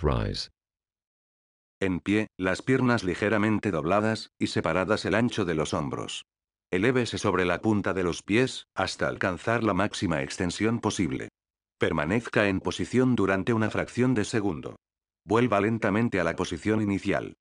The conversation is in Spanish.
rise. En pie, las piernas ligeramente dobladas, y separadas el ancho de los hombros. Elévese sobre la punta de los pies, hasta alcanzar la máxima extensión posible. Permanezca en posición durante una fracción de segundo. Vuelva lentamente a la posición inicial.